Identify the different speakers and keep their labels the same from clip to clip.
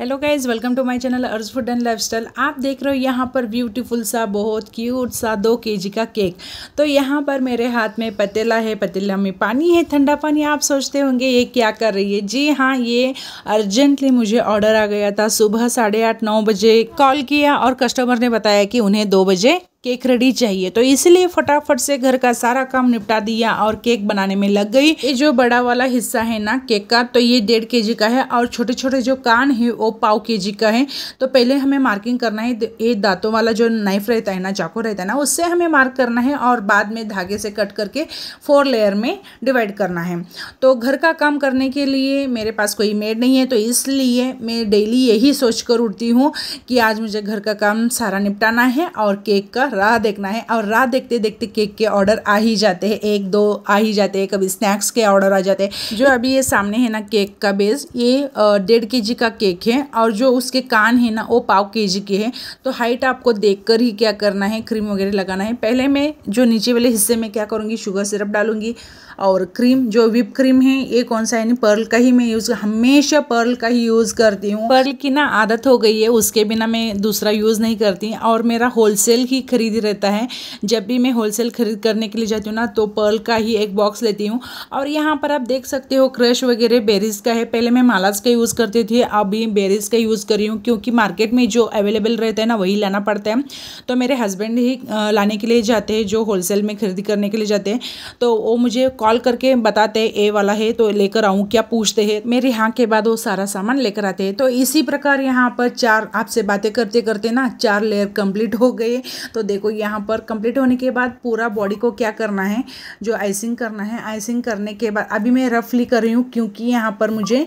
Speaker 1: hello guys welcome to my channel अर्ज food and lifestyle आप देख रहे हो यहाँ पर ब्यूटीफुल सा बहुत क्यूट सा दो केजी का केक तो यहाँ पर मेरे हाथ में पतीला है पतीला में पानी है ठंडा पानी आप सोचते होंगे ये क्या कर रही है जी हाँ ये अर्जेंटली मुझे ऑर्डर आ गया था सुबह साढ़े आठ नौ बजे कॉल किया और कस्टमर ने बताया कि उन्हें दो बजे केक रेडी चाहिए तो इसलिए फटाफट से घर का सारा काम निपटा दिया और केक बनाने में लग गई ये जो बड़ा वाला हिस्सा है ना केक का तो ये डेढ़ के का है और छोटे छोटे जो कान है वो पाव के का है तो पहले हमें मार्किंग करना है ये दांतों वाला जो नाइफ रहता है ना चाकू रहता है ना उससे हमें मार्क करना है और बाद में धागे से कट करके फोर लेयर में डिवाइड करना है तो घर का काम करने के लिए मेरे पास कोई मेड नहीं है तो इसलिए मैं डेली यही सोच कर उठती हूँ कि आज मुझे घर का काम सारा निपटाना है और केक का राह देखना है और राह देखते देखते केक के ऑर्डर आ ही जाते हैं एक दो आ ही जाते हैं कभी स्नैक्स के ऑर्डर आ जाते हैं जो अभी ये सामने है ना केक का बेस ये डेढ़ के का केक है और जो उसके कान है ना वो पाव के के हैं तो हाइट आपको देख ही क्या करना है क्रीम वगैरह लगाना है पहले मैं जो नीचे वाले हिस्से में क्या करूँगी शुगर सिरप डालूंगी और क्रीम जो विप क्रीम है ये कौन सा है पर्ल का ही मैं यूज़ हमेशा पर्ल का ही यूज़ करती हूँ पर्ल की ना आदत हो गई है उसके बिना मैं दूसरा यूज़ नहीं करती और मेरा होलसेल ही खरीद रहता है जब भी मैं होलसेल खरीद करने के लिए जाती हूँ ना तो पर्ल का ही एक बॉक्स लेती हूँ और यहाँ पर आप देख सकते हो क्रश वगैरह बेरीज का है पहले मैं मालाज का यूज़ करती थी अभी बेरीज का यूज़ करी हूँ क्योंकि मार्केट में जो अवेलेबल रहता है ना वही लाना पड़ता है तो मेरे हस्बैंड ही लाने के लिए जाते हैं जो होलसेल में खरीदी करने के लिए जाते हैं तो वो मुझे कॉल करके बताते हैं ए वाला है तो लेकर आऊँ क्या पूछते हैं मेरे यहाँ के बाद वो सारा सामान लेकर आते हैं तो इसी प्रकार यहाँ पर चार आपसे बातें करते करते ना चार लेयर कंप्लीट हो गए तो देखो यहाँ पर कंप्लीट होने के बाद पूरा बॉडी को क्या करना है जो आइसिंग करना है आइसिंग करने के बाद अभी मैं रफली कर रही हूँ क्योंकि यहाँ पर मुझे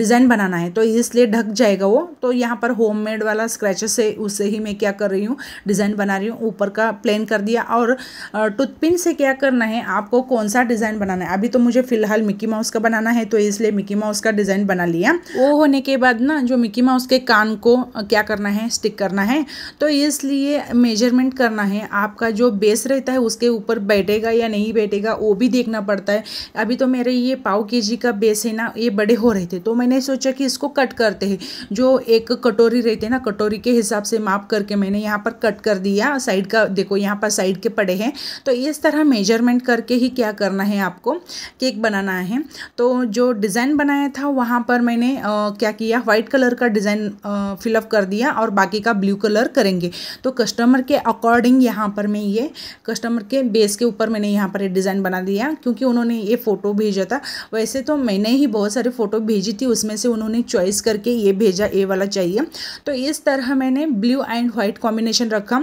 Speaker 1: डिज़ाइन बनाना है तो इसलिए ढक जाएगा वो तो यहाँ पर होम मेड वाला स्क्रैचेस से उससे ही मैं क्या कर रही हूँ डिज़ाइन बना रही हूँ ऊपर का प्लेन कर दिया और टूथपिन से क्या करना है आपको कौन सा डिज़ाइन बनाना है अभी तो मुझे फ़िलहाल मिकी माउस का बनाना है तो इसलिए मिकी माउस का डिज़ाइन बना लिया वो होने के बाद ना जो मिकी माउस के कान को क्या करना है स्टिक करना है तो इसलिए मेजरमेंट करना है आपका जो बेस रहता है उसके ऊपर बैठेगा या नहीं बैठेगा वो भी देखना पड़ता है अभी तो मेरे ये पाव के जी का बेस है ना ये बड़े हो रहे थे तो मैंने सोचा कि इसको कट करते हैं जो एक कटोरी रहते है ना कटोरी के हिसाब से माप करके मैंने यहाँ पर कट कर दिया साइड का देखो यहाँ पर साइड के पड़े हैं तो इस तरह मेजरमेंट करके ही क्या करना है आपको केक बनाना है तो जो डिज़ाइन बनाया था वहाँ पर मैंने आ, क्या किया वाइट कलर का डिज़ाइन फिलअप कर दिया और बाकी का ब्लू कलर करेंगे तो कस्टमर कस्टमर के अकॉर्डिंग यहाँ पर मैं ये कस्टमर के बेस के ऊपर मैंने यहाँ पर ये डिज़ाइन बना दिया क्योंकि उन्होंने ये फ़ोटो भेजा था वैसे तो मैंने ही बहुत सारी फ़ोटो भेजी थी उसमें से उन्होंने चॉइस करके ये भेजा ये वाला चाहिए तो इस तरह मैंने ब्लू एंड वाइट कॉम्बिनेशन रखा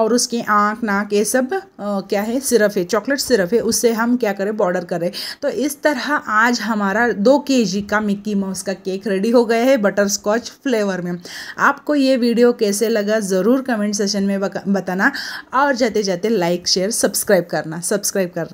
Speaker 1: और उसकी आँख नाक ये सब आ, क्या है सिरफ है चॉकलेट सिरफ है उससे हम क्या करें बॉर्डर करें तो इस तरह आज हमारा दो के जी का मिक्की माउस का केक रेडी हो गया है बटर स्कॉच फ्लेवर में आपको ये वीडियो कैसे लगा ज़रूर कमेंट सेशन में बताना और जाते जाते लाइक शेयर सब्सक्राइब करना सब्सक्राइब करना